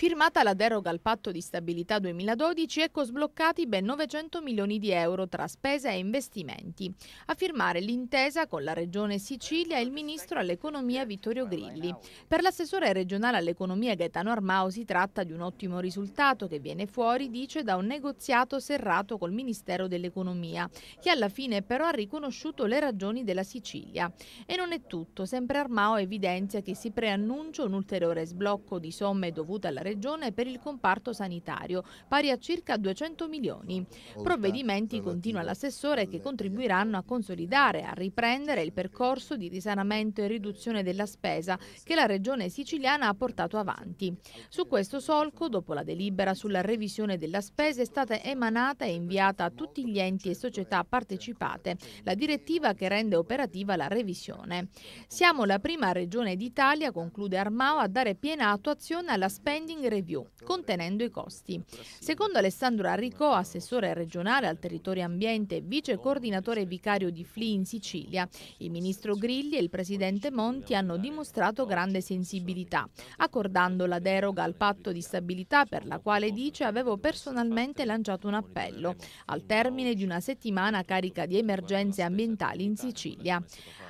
Firmata la deroga al patto di stabilità 2012, ecco sbloccati ben 900 milioni di euro tra spese e investimenti. A firmare l'intesa con la Regione Sicilia e il Ministro all'Economia Vittorio Grilli. Per l'assessore regionale all'Economia Gaetano Armao si tratta di un ottimo risultato che viene fuori, dice, da un negoziato serrato col Ministero dell'Economia, che alla fine però ha riconosciuto le ragioni della Sicilia. E non è tutto, sempre Armao evidenzia che si preannuncia un ulteriore sblocco di somme dovute alla Regione Regione per il comparto sanitario, pari a circa 200 milioni. Provvedimenti, continua l'assessore, che contribuiranno a consolidare, a riprendere il percorso di risanamento e riduzione della spesa che la Regione siciliana ha portato avanti. Su questo solco, dopo la delibera sulla revisione della spesa, è stata emanata e inviata a tutti gli enti e società partecipate la direttiva che rende operativa la revisione. Siamo la prima Regione d'Italia, conclude Armao, a dare piena attuazione alla spending costing review, contenendo i costi. Secondo Alessandro Arricò, assessore regionale al territorio ambiente e vice coordinatore vicario di FLI in Sicilia, il ministro Grilli e il presidente Monti hanno dimostrato grande sensibilità, accordando la deroga al patto di stabilità per la quale dice avevo personalmente lanciato un appello al termine di una settimana carica di emergenze ambientali in Sicilia.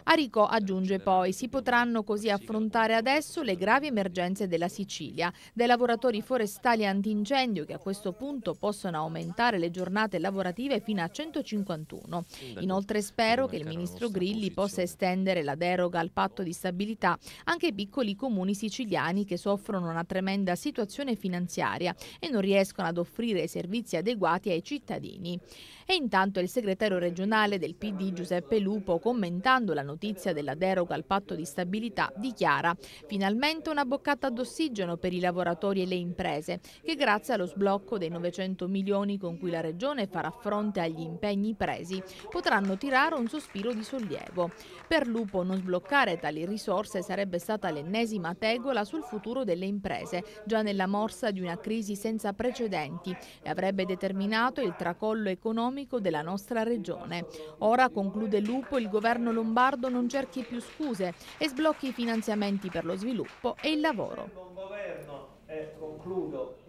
Arricò aggiunge poi si potranno così affrontare adesso le gravi emergenze della Sicilia, della lavoratori forestali antincendio che a questo punto possono aumentare le giornate lavorative fino a 151. Inoltre spero che il ministro Grilli possa estendere la deroga al patto di stabilità anche ai piccoli comuni siciliani che soffrono una tremenda situazione finanziaria e non riescono ad offrire servizi adeguati ai cittadini. E intanto il segretario regionale del PD Giuseppe Lupo, commentando la notizia della deroga al patto di stabilità, dichiara finalmente una boccata d'ossigeno per i lavoratori lavoratori e le imprese, che grazie allo sblocco dei 900 milioni con cui la Regione farà fronte agli impegni presi, potranno tirare un sospiro di sollievo. Per Lupo non sbloccare tali risorse sarebbe stata l'ennesima tegola sul futuro delle imprese, già nella morsa di una crisi senza precedenti e avrebbe determinato il tracollo economico della nostra Regione. Ora, conclude Lupo, il governo lombardo non cerchi più scuse e sblocchi i finanziamenti per lo sviluppo e il lavoro concludo